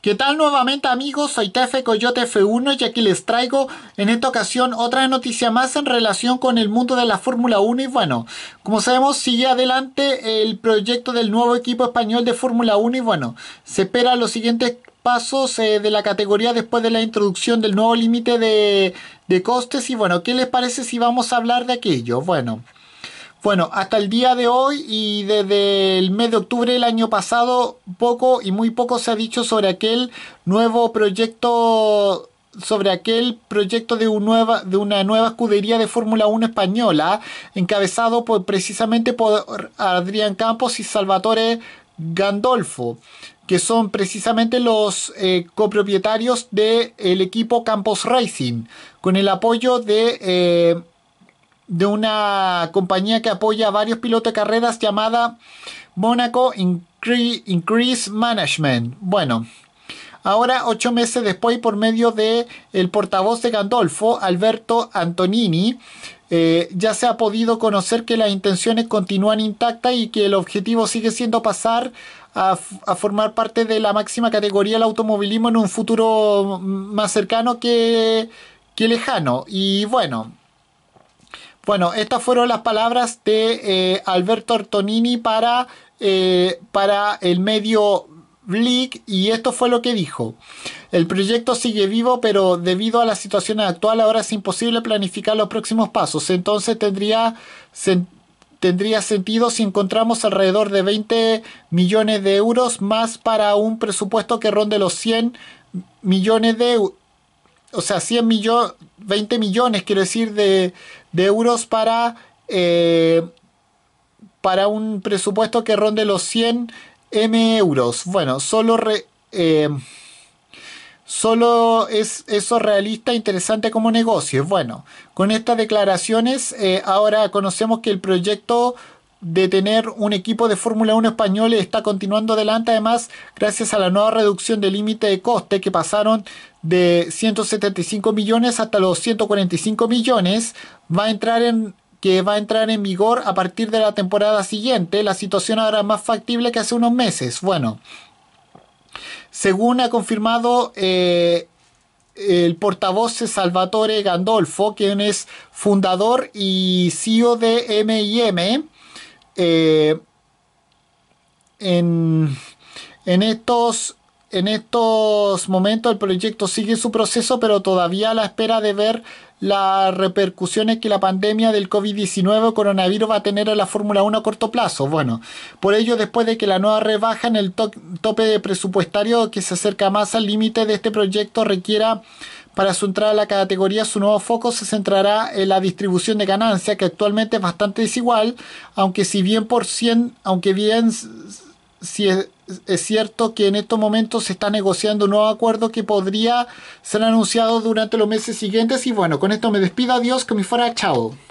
¿Qué tal nuevamente amigos? Soy Tefe Coyote F1 y aquí les traigo en esta ocasión otra noticia más en relación con el mundo de la Fórmula 1 y bueno, como sabemos sigue adelante el proyecto del nuevo equipo español de Fórmula 1 y bueno, se esperan los siguientes pasos eh, de la categoría después de la introducción del nuevo límite de, de costes y bueno, ¿qué les parece si vamos a hablar de aquello? Bueno... Bueno, hasta el día de hoy y desde el mes de octubre del año pasado, poco y muy poco se ha dicho sobre aquel nuevo proyecto sobre aquel proyecto de, una nueva escudería de Fórmula 1 española, encabezado por, precisamente por Adrián Campos y Salvatore Gandolfo, que son precisamente los eh, copropietarios del equipo Campos Racing, con el apoyo de eh, de una compañía que apoya a varios pilotos de carreras llamada Monaco Increase Management. Bueno, Ahora, ocho meses después, por medio de el portavoz de Gandolfo, Alberto Antonini, eh, ya se ha podido conocer que las intenciones continúan intactas y que el objetivo sigue siendo pasar a, formar parte de la máxima categoría del automovilismo en un futuro más cercano que, que lejano. Y bueno, bueno, estas fueron las palabras de eh, Alberto Ortonini para, eh, para el medio Blick y esto fue lo que dijo. El proyecto sigue vivo, pero debido a la situación actual ahora es imposible planificar los próximos pasos. Entonces tendría, tendría sentido si encontramos alrededor de 20 millones de euros más para un presupuesto que ronde los 100 millones de, euros o sea, 100 millones, 20 millones, quiero decir, de, euros para, eh, para un presupuesto que ronde los 100 M euros. Bueno, solo, eh, solo es eso realista interesante como negocio. Bueno, con estas declaraciones eh, ahora conocemos que el proyecto de tener un equipo de Fórmula 1 español está continuando adelante además gracias a la nueva reducción del límite de coste que pasaron de 175 millones hasta los 145 millones va a entrar en que va a entrar en vigor a partir de la temporada siguiente la situación ahora es más factible que hace unos meses bueno según ha confirmado eh, el portavoz Salvatore Gandolfo, quien es fundador y CEO de MIM, eh, en, estos, en estos momentos el proyecto sigue su proceso, pero todavía a la espera de ver las repercusiones que la pandemia del COVID-19 coronavirus va a tener en la Fórmula 1 a corto plazo. Bueno, por ello, después de que la nueva rebaja en el tope presupuestario que se acerca más al límite de este proyecto requiera para su entrada a la categoría, su nuevo foco se centrará en la distribución de ganancia, que actualmente es bastante desigual, aunque si bien por cien, aunque bien si es, es cierto que en estos momentos se está negociando un nuevo acuerdo que podría ser anunciado durante los meses siguientes. Y bueno, con esto me despido. Adiós, que me fuera. Chao.